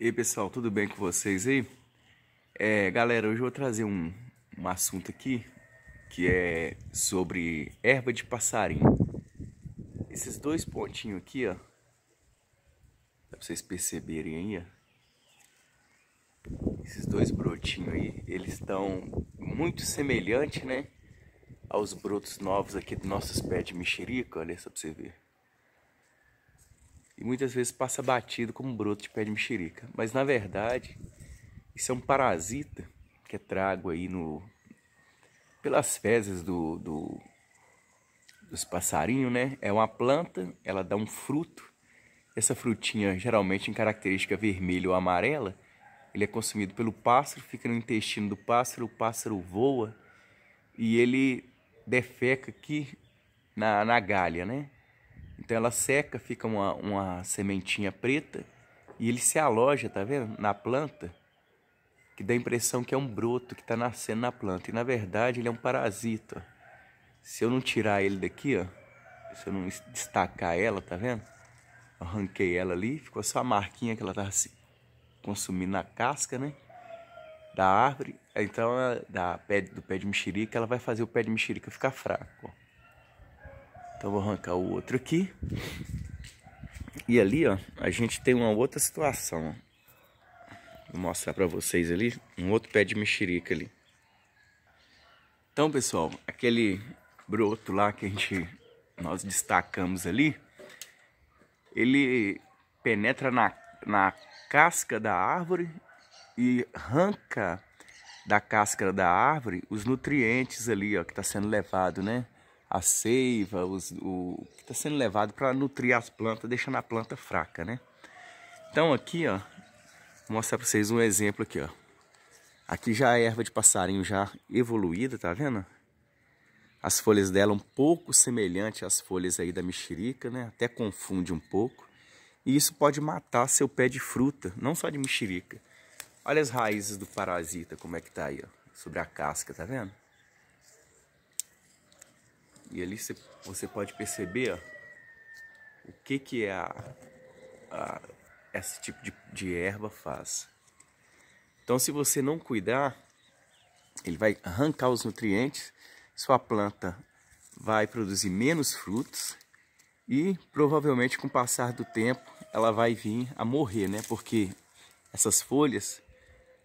E aí, pessoal, tudo bem com vocês aí? É, galera, hoje eu vou trazer um, um assunto aqui que é sobre erva de passarinho. Esses dois pontinhos aqui, ó, pra vocês perceberem aí, ó. Esses dois brotinhos aí, eles estão muito semelhantes, né? Aos brotos novos aqui dos nossos pés de mexerica, olha só pra você ver e muitas vezes passa batido como um broto de pé de mexerica. Mas na verdade, isso é um parasita que é trago aí no pelas fezes do, do dos passarinhos, né? É uma planta, ela dá um fruto. Essa frutinha, geralmente em característica vermelha ou amarela, ele é consumido pelo pássaro, fica no intestino do pássaro, o pássaro voa e ele defeca aqui na, na galha, né? Então ela seca, fica uma, uma sementinha preta e ele se aloja, tá vendo? Na planta, que dá a impressão que é um broto que está nascendo na planta. E na verdade ele é um parasita. Ó. Se eu não tirar ele daqui, ó, se eu não destacar ela, tá vendo? arranquei ela ali, ficou só a marquinha que ela tava se consumindo na casca, né? Da árvore. Então, da, pé, do pé de mexerica, ela vai fazer o pé de mexerica ficar fraco, ó. Então vou arrancar o outro aqui. E ali, ó, a gente tem uma outra situação. Vou mostrar para vocês ali, um outro pé de mexerica ali. Então, pessoal, aquele broto lá que a gente nós destacamos ali, ele penetra na, na casca da árvore e arranca da casca da árvore os nutrientes ali, ó, que está sendo levado, né? a seiva, os, o que está sendo levado para nutrir as plantas, deixando a planta fraca, né? Então aqui, ó, vou mostrar para vocês um exemplo aqui, ó. Aqui já é erva de passarinho já evoluída, tá vendo? As folhas dela um pouco semelhante às folhas aí da mexerica, né? Até confunde um pouco. E isso pode matar seu pé de fruta, não só de mexerica. Olha as raízes do parasita, como é que tá aí, ó. Sobre a casca, tá vendo? E ali cê, você pode perceber ó, o que, que é a, a, esse tipo de, de erva faz. Então, se você não cuidar, ele vai arrancar os nutrientes, sua planta vai produzir menos frutos e provavelmente com o passar do tempo ela vai vir a morrer, né? Porque essas folhas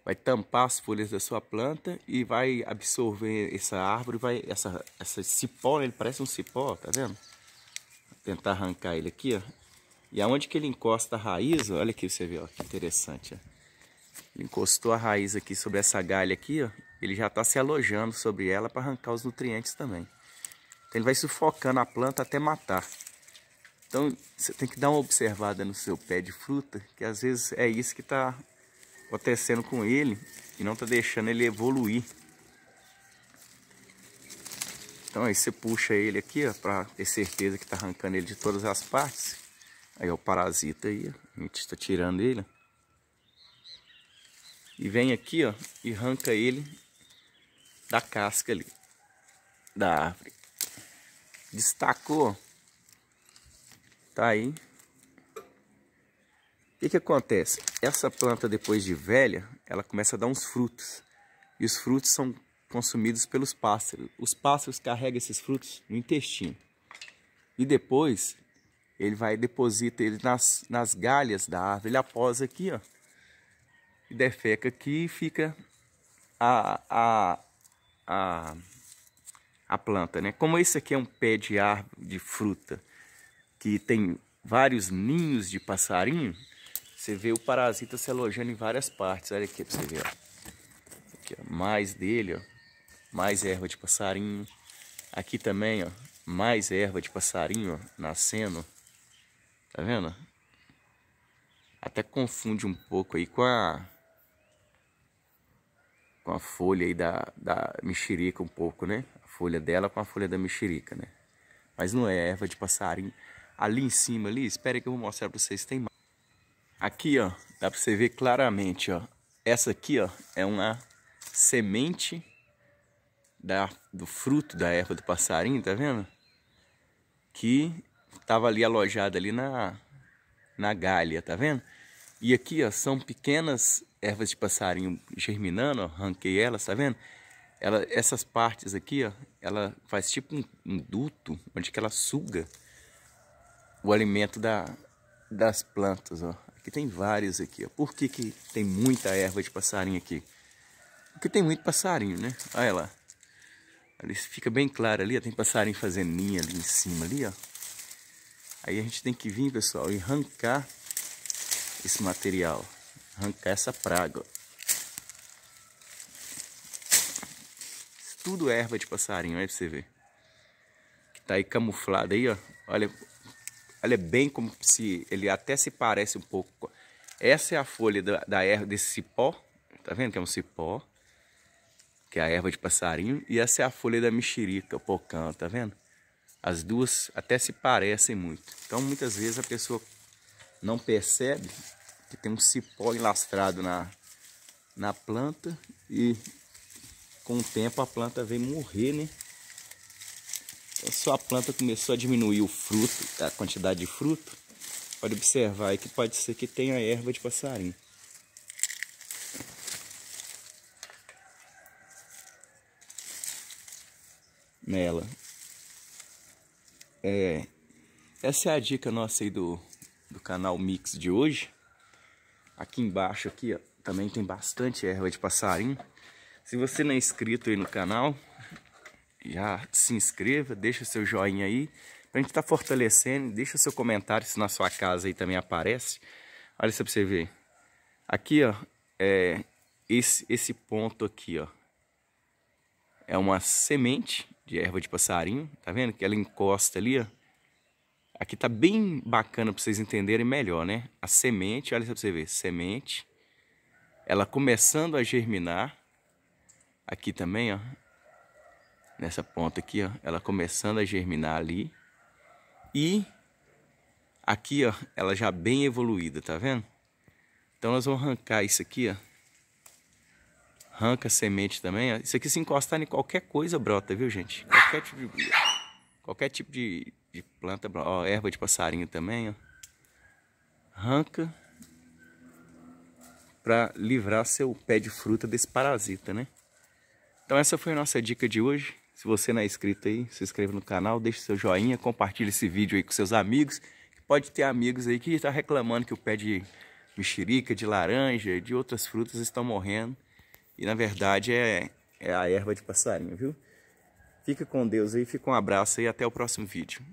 vai tampar as folhas da sua planta e vai absorver essa árvore, vai essa, essa cipó, ele parece um cipó, tá vendo? Vou tentar arrancar ele aqui, ó. E aonde que ele encosta a raiz, olha aqui você vê, ó, que interessante, ó. Ele encostou a raiz aqui sobre essa galha aqui, ó. Ele já está se alojando sobre ela para arrancar os nutrientes também. Então ele vai sufocando a planta até matar. Então você tem que dar uma observada no seu pé de fruta, que às vezes é isso que está acontecendo com ele e não tá deixando ele evoluir. Então aí você puxa ele aqui, ó, pra ter certeza que tá arrancando ele de todas as partes. Aí o parasita aí, ó, a gente tá tirando ele. E vem aqui, ó, e arranca ele da casca ali, da árvore. Destacou, tá aí, o que, que acontece? Essa planta, depois de velha, ela começa a dar uns frutos. E os frutos são consumidos pelos pássaros. Os pássaros carregam esses frutos no intestino. E depois, ele vai deposita ele nas, nas galhas da árvore. Ele após aqui, ó. E defeca aqui e fica a, a, a, a planta, né? Como esse aqui é um pé de árvore de fruta que tem vários ninhos de passarinho, você vê o parasita se alojando em várias partes. Olha aqui pra você ver, ó. Aqui, ó. Mais dele, ó. Mais erva de passarinho. Aqui também, ó. Mais erva de passarinho, ó, nascendo. Tá vendo? Até confunde um pouco aí com a... Com a folha aí da, da mexerica um pouco, né? A folha dela com a folha da mexerica, né? Mas não é erva de passarinho. Ali em cima, ali, espera que eu vou mostrar pra vocês. Tem mais. Aqui, ó, dá para você ver claramente, ó. Essa aqui, ó, é uma semente da, do fruto da erva do passarinho, tá vendo? Que tava ali alojada ali na, na galha, tá vendo? E aqui, ó, são pequenas ervas de passarinho germinando, ó, elas, tá vendo? Ela, essas partes aqui, ó, ela faz tipo um, um duto, onde que ela suga o alimento da, das plantas, ó que tem vários aqui. Ó. Por que, que tem muita erva de passarinho aqui? Porque tem muito passarinho, né? Olha lá. Ali fica bem claro ali, ó. tem passarinho fazendo ninho ali em cima ali, ó. Aí a gente tem que vir, pessoal, e arrancar esse material, arrancar essa praga. Tudo é erva de passarinho, olha pra você ver. Que tá aí camuflado aí, ó. Olha, ela é bem como se. Ele até se parece um pouco. Essa é a folha da, da erva desse cipó. Tá vendo que é um cipó? Que é a erva de passarinho. E essa é a folha da mexerica, o pocã, tá vendo? As duas até se parecem muito. Então muitas vezes a pessoa não percebe que tem um cipó enlastrado na, na planta e com o tempo a planta vem morrer, né? a é, sua a planta começou a diminuir o fruto, a quantidade de fruto, pode observar aí que pode ser que tenha erva de passarinho. Nela. É, essa é a dica nossa aí do, do canal Mix de hoje. Aqui embaixo aqui, ó, também tem bastante erva de passarinho. Se você não é inscrito aí no canal, já se inscreva, deixa seu joinha aí, pra gente estar tá fortalecendo, deixa seu comentário se na sua casa aí também aparece. Olha só pra você ver. Aqui, ó, é esse, esse ponto aqui, ó. É uma semente de erva de passarinho, tá vendo? Que ela encosta ali, ó. Aqui tá bem bacana para vocês entenderem melhor, né? A semente, olha só pra você ver, semente. Ela começando a germinar. Aqui também, ó nessa ponta aqui, ó, ela começando a germinar ali. E aqui, ó, ela já bem evoluída, tá vendo? Então nós vamos arrancar isso aqui, ó. Arranca semente também, ó. Isso aqui se encostar em qualquer coisa brota, viu, gente? Qualquer tipo de, qualquer tipo de, de planta, ó, erva de passarinho também, ó. Arranca para livrar seu pé de fruta desse parasita, né? Então essa foi a nossa dica de hoje. Se você não é inscrito aí, se inscreva no canal, deixe seu joinha, compartilhe esse vídeo aí com seus amigos. Pode ter amigos aí que estão tá reclamando que o pé de mexerica, de laranja, de outras frutas estão morrendo. E na verdade é, é a erva de passarinho, viu? Fica com Deus aí, fica um abraço e até o próximo vídeo.